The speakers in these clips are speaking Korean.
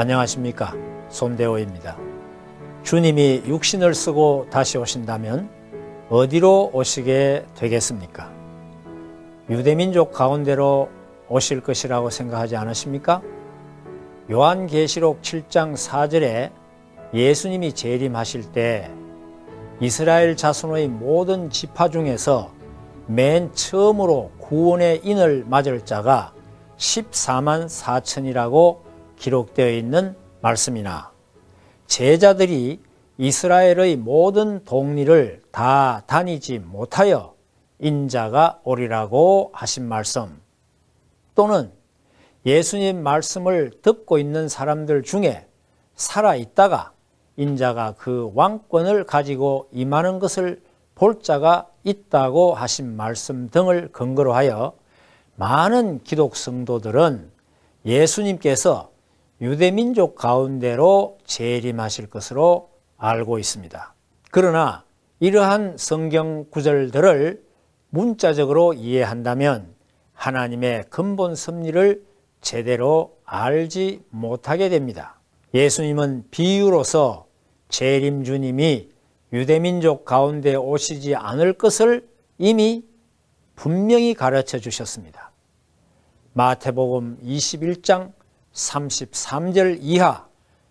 안녕하십니까. 손대호입니다. 주님이 육신을 쓰고 다시 오신다면 어디로 오시게 되겠습니까? 유대민족 가운데로 오실 것이라고 생각하지 않으십니까? 요한계시록 7장 4절에 예수님이 재림하실 때 이스라엘 자손의 모든 지파 중에서 맨 처음으로 구원의 인을 맞을 자가 14만 4천이라고 기록되어 있는 말씀이나 제자들이 이스라엘의 모든 동리를 다 다니지 못하여 인자가 오리라고 하신 말씀 또는 예수님 말씀을 듣고 있는 사람들 중에 살아 있다가 인자가 그 왕권을 가지고 임하는 것을 볼 자가 있다고 하신 말씀 등을 근거로 하여 많은 기독 성도들은 예수님께서 유대민족 가운데로 재림하실 것으로 알고 있습니다. 그러나 이러한 성경 구절들을 문자적으로 이해한다면 하나님의 근본 섭리를 제대로 알지 못하게 됩니다. 예수님은 비유로서 재림 주님이 유대민족 가운데 오시지 않을 것을 이미 분명히 가르쳐 주셨습니다. 마태복음 21장 33절 이하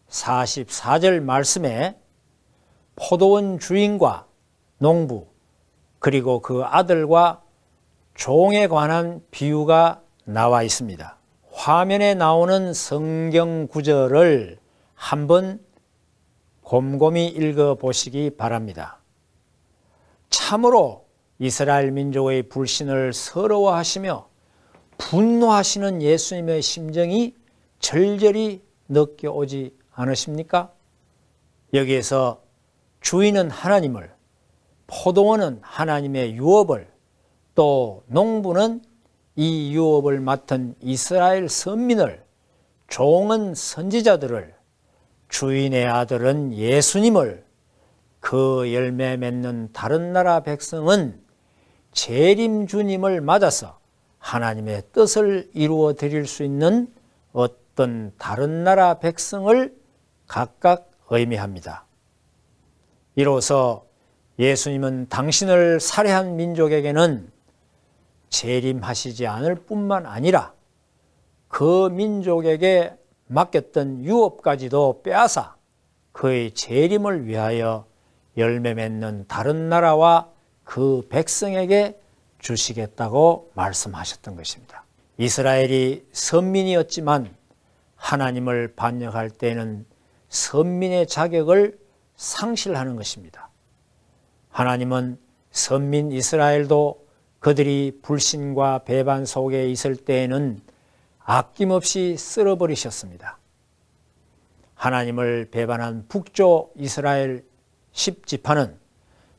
44절 말씀에 포도원 주인과 농부 그리고 그 아들과 종에 관한 비유가 나와 있습니다. 화면에 나오는 성경 구절을 한번 곰곰이 읽어 보시기 바랍니다. 참으로 이스라엘 민족의 불신을 서러워하시며 분노하시는 예수님의 심정이 절절히 느껴오지 않으십니까? 여기에서 주인은 하나님을, 포도원은 하나님의 유업을, 또 농부는 이 유업을 맡은 이스라엘 선민을, 종은 선지자들을, 주인의 아들은 예수님을, 그 열매 맺는 다른 나라 백성은 재림 주님을 맞아서 하나님의 뜻을 이루어 드릴 수 있는 어떤 다른 나라 백성을 각각 의미합니다. 이로써 예수님은 당신을 살해한 민족에게는 재림하시지 않을 뿐만 아니라 그 민족에게 맡겼던 유업까지도 빼앗아 그의 재림을 위하여 열매 맺는 다른 나라와 그 백성에게 주시겠다고 말씀하셨던 것입니다. 이스라엘이 선민이었지만 하나님을 반역할 때에는 선민의 자격을 상실하는 것입니다. 하나님은 선민 이스라엘도 그들이 불신과 배반 속에 있을 때에는 아낌없이 쓸어버리셨습니다. 하나님을 배반한 북조 이스라엘 10지파는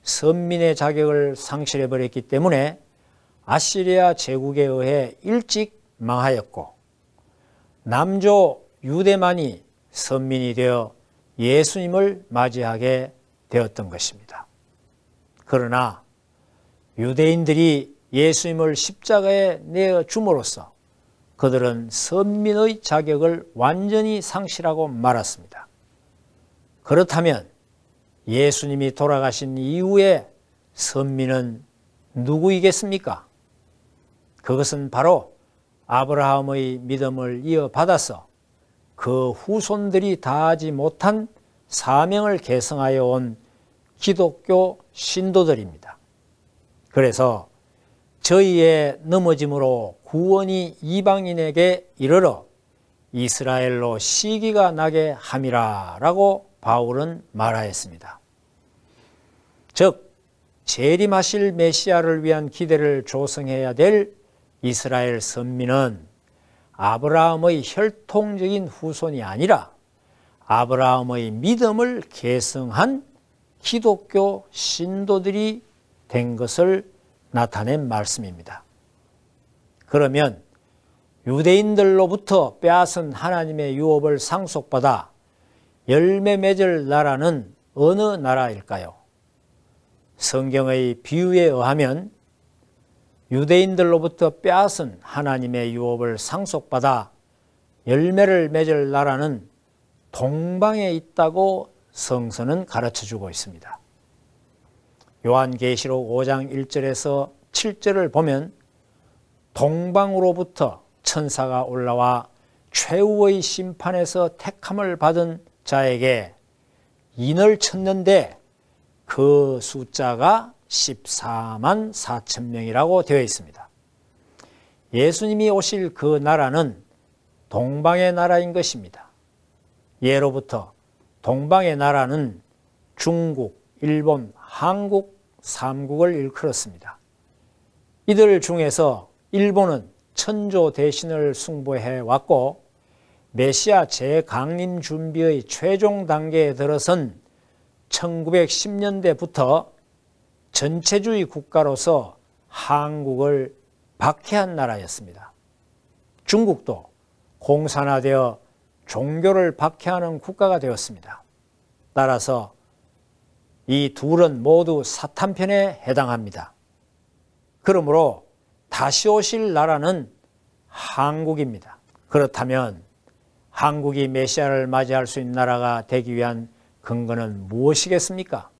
선민의 자격을 상실해버렸기 때문에 아시리아 제국에 의해 일찍 망하였고 남조 유대만이 선민이 되어 예수님을 맞이하게 되었던 것입니다. 그러나 유대인들이 예수님을 십자가에 내어 줌으로써 그들은 선민의 자격을 완전히 상실하고 말았습니다. 그렇다면 예수님이 돌아가신 이후에 선민은 누구이겠습니까? 그것은 바로 아브라함의 믿음을 이어받아서 그 후손들이 다하지 못한 사명을 계승하여 온 기독교 신도들입니다. 그래서 저희의 넘어짐으로 구원이 이방인에게 이르러 이스라엘로 시기가 나게 함이라 라고 바울은 말하였습니다. 즉, 재림하실 메시아를 위한 기대를 조성해야 될 이스라엘 선민은 아브라함의 혈통적인 후손이 아니라 아브라함의 믿음을 계승한 기독교 신도들이 된 것을 나타낸 말씀입니다. 그러면 유대인들로부터 빼앗은 하나님의 유업을 상속받아 열매 맺을 나라는 어느 나라일까요? 성경의 비유에 의하면 유대인들로부터 빼앗은 하나님의 유업을 상속받아 열매를 맺을 나라는 동방에 있다고 성서는 가르쳐 주고 있습니다. 요한계시록 5장 1절에서 7절을 보면 동방으로부터 천사가 올라와 최후의 심판에서 택함을 받은 자에게 인을 쳤는데 그 숫자가 14만 4천 명이라고 되어 있습니다. 예수님이 오실 그 나라는 동방의 나라인 것입니다. 예로부터 동방의 나라는 중국, 일본, 한국 3국을 일컬었습니다. 이들 중에서 일본은 천조 대신을 숭배해 왔고 메시아 재강림 준비의 최종 단계에 들어선 1910년대부터 전체주의 국가로서 한국을 박해한 나라였습니다. 중국도 공산화되어 종교를 박해하는 국가가 되었습니다. 따라서 이 둘은 모두 사탄편에 해당합니다. 그러므로 다시 오실 나라는 한국입니다. 그렇다면 한국이 메시아를 맞이할 수 있는 나라가 되기 위한 근거는 무엇이겠습니까?